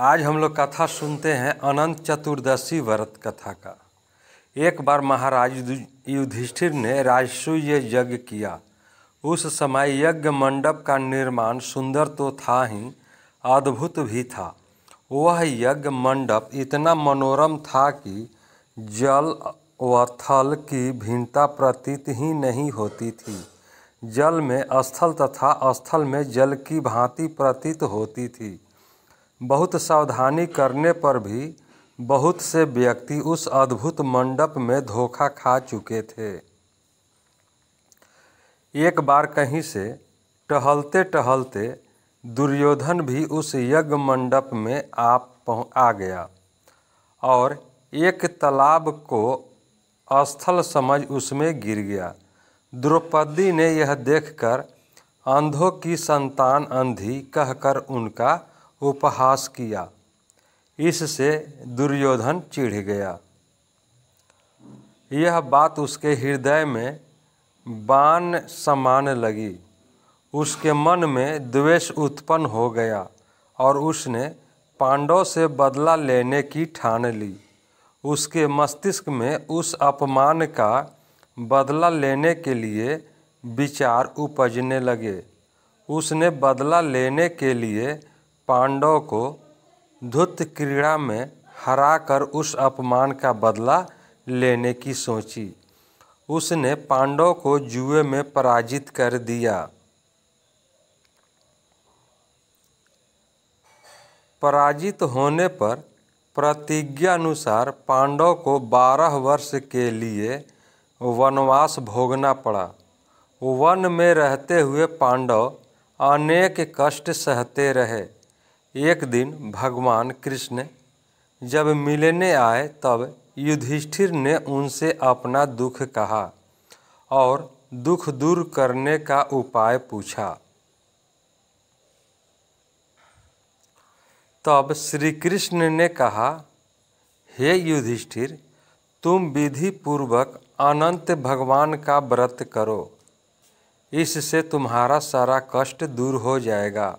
आज हम लोग कथा सुनते हैं अनंत चतुर्दशी व्रत कथा का एक बार महाराज युधिष्ठिर ने राजसूय यज्ञ किया उस समय यज्ञ मंडप का निर्माण सुंदर तो था ही अद्भुत भी था वह यज्ञ मंडप इतना मनोरम था कि जल व थल की भिन्नता प्रतीत ही नहीं होती थी जल में स्थल तथा स्थल में जल की भांति प्रतीत होती थी बहुत सावधानी करने पर भी बहुत से व्यक्ति उस अद्भुत मंडप में धोखा खा चुके थे एक बार कहीं से टहलते टहलते दुर्योधन भी उस यज्ञ मंडप में आप आ गया और एक तालाब को स्थल समझ उसमें गिर गया द्रौपदी ने यह देखकर अंधों की संतान अंधी कहकर उनका उपहास किया इससे दुर्योधन चिढ़ गया यह बात उसके हृदय में बाण समान लगी उसके मन में द्वेष उत्पन्न हो गया और उसने पांडव से बदला लेने की ठान ली उसके मस्तिष्क में उस अपमान का बदला लेने के लिए विचार उपजने लगे उसने बदला लेने के लिए पांडव को धुत क्रीड़ा में हराकर उस अपमान का बदला लेने की सोची उसने पांडव को जुए में पराजित कर दिया पराजित होने पर प्रतिज्ञा अनुसार पांडव को बारह वर्ष के लिए वनवास भोगना पड़ा वन में रहते हुए पांडव अनेक कष्ट सहते रहे एक दिन भगवान कृष्ण जब मिलने आए तब युधिष्ठिर ने उनसे अपना दुख कहा और दुख दूर करने का उपाय पूछा तब श्री कृष्ण ने कहा हे युधिष्ठिर तुम विधि पूर्वक अनंत भगवान का व्रत करो इससे तुम्हारा सारा कष्ट दूर हो जाएगा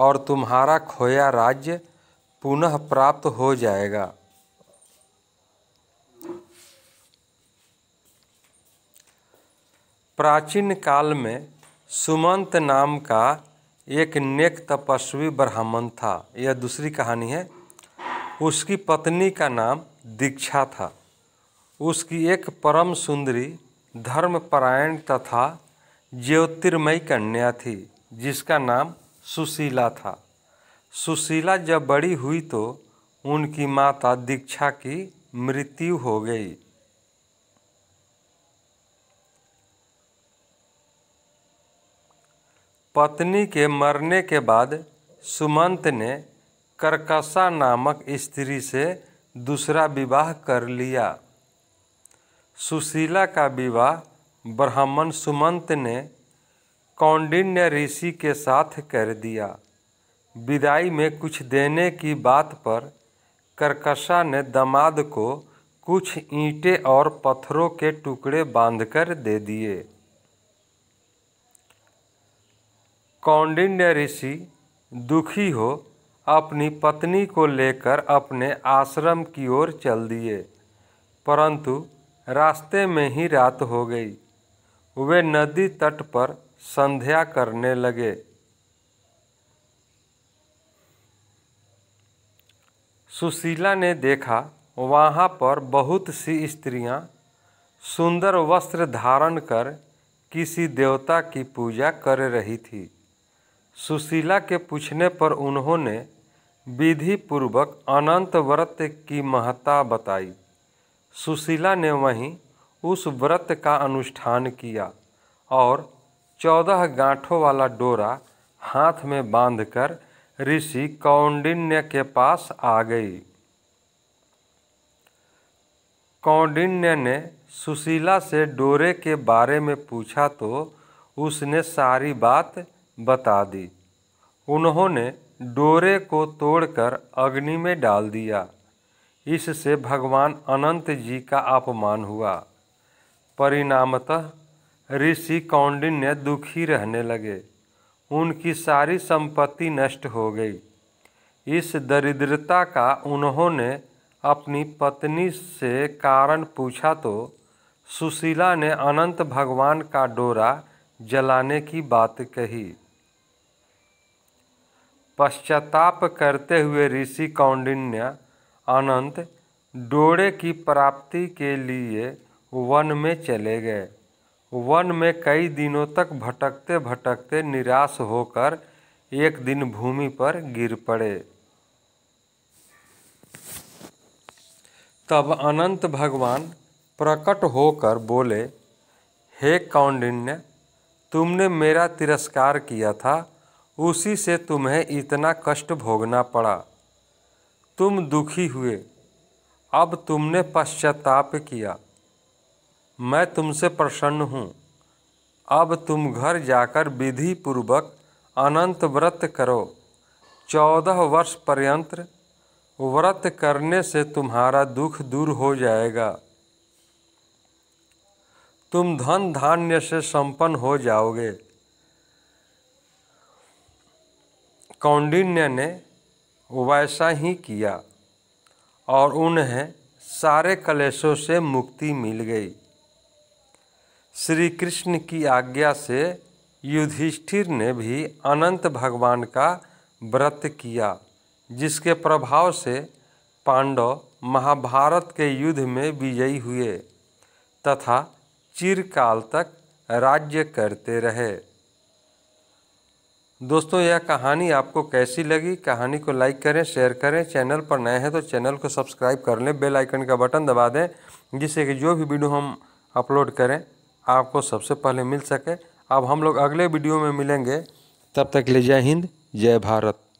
और तुम्हारा खोया राज्य पुनः प्राप्त हो जाएगा प्राचीन काल में सुमंत नाम का एक नेक तपस्वी ब्राह्मण था यह दूसरी कहानी है उसकी पत्नी का नाम दीक्षा था उसकी एक परम सुंदरी धर्मपरायण तथा ज्योतिर्मयी कन्या थी जिसका नाम सुशीला था सुशीला जब बड़ी हुई तो उनकी माता दीक्षा की मृत्यु हो गई पत्नी के मरने के बाद सुमंत ने करकसा नामक स्त्री से दूसरा विवाह कर लिया सुशीला का विवाह ब्राह्मण सुमंत ने कौंडिन्य ऋषि के साथ कर दिया विदाई में कुछ देने की बात पर करकशा ने दमाद को कुछ ईंटे और पत्थरों के टुकड़े बांधकर दे दिए कौंडिन्य ऋषि दुखी हो अपनी पत्नी को लेकर अपने आश्रम की ओर चल दिए परंतु रास्ते में ही रात हो गई वे नदी तट पर संध्या करने लगे सुशीला ने देखा वहाँ पर बहुत सी स्त्रियाँ सुंदर वस्त्र धारण कर किसी देवता की पूजा कर रही थी सुशीला के पूछने पर उन्होंने विधि पूर्वक अनंत व्रत की महत्ता बताई सुशीला ने वहीं उस व्रत का अनुष्ठान किया और चौदह गांठों वाला डोरा हाथ में बांधकर ऋषि कौंडिन्य के पास आ गई कौंडिन्य ने सुशीला से डोरे के बारे में पूछा तो उसने सारी बात बता दी उन्होंने डोरे को तोड़कर अग्नि में डाल दिया इससे भगवान अनंत जी का अपमान हुआ परिणामतः ऋषि कौंडिन्य दुखी रहने लगे उनकी सारी संपत्ति नष्ट हो गई इस दरिद्रता का उन्होंने अपनी पत्नी से कारण पूछा तो सुशीला ने अनंत भगवान का डोरा जलाने की बात कही पश्चाताप करते हुए ऋषि कौंडिन्य अनंत डोरे की प्राप्ति के लिए वन में चले गए वन में कई दिनों तक भटकते भटकते निराश होकर एक दिन भूमि पर गिर पड़े तब अनंत भगवान प्रकट होकर बोले हे कौंडिन्य तुमने मेरा तिरस्कार किया था उसी से तुम्हें इतना कष्ट भोगना पड़ा तुम दुखी हुए अब तुमने पश्चाताप किया मैं तुमसे प्रसन्न हूँ अब तुम घर जाकर विधि पूर्वक अनंत व्रत करो चौदह वर्ष पर्यंत व्रत करने से तुम्हारा दुख दूर हो जाएगा तुम धन धान्य से संपन्न हो जाओगे कौंडिन्य ने वैसा ही किया और उन्हें सारे कलेशों से मुक्ति मिल गई श्री कृष्ण की आज्ञा से युधिष्ठिर ने भी अनंत भगवान का व्रत किया जिसके प्रभाव से पांडव महाभारत के युद्ध में विजयी हुए तथा चिरकाल तक राज्य करते रहे दोस्तों यह कहानी आपको कैसी लगी कहानी को लाइक करें शेयर करें चैनल पर नए हैं तो चैनल को सब्सक्राइब कर लें बेल आइकन का बटन दबा दें जिससे कि जो भी वीडियो हम अपलोड करें आपको सबसे पहले मिल सके अब हम लोग अगले वीडियो में मिलेंगे तब तक के लिए जय हिंद जय भारत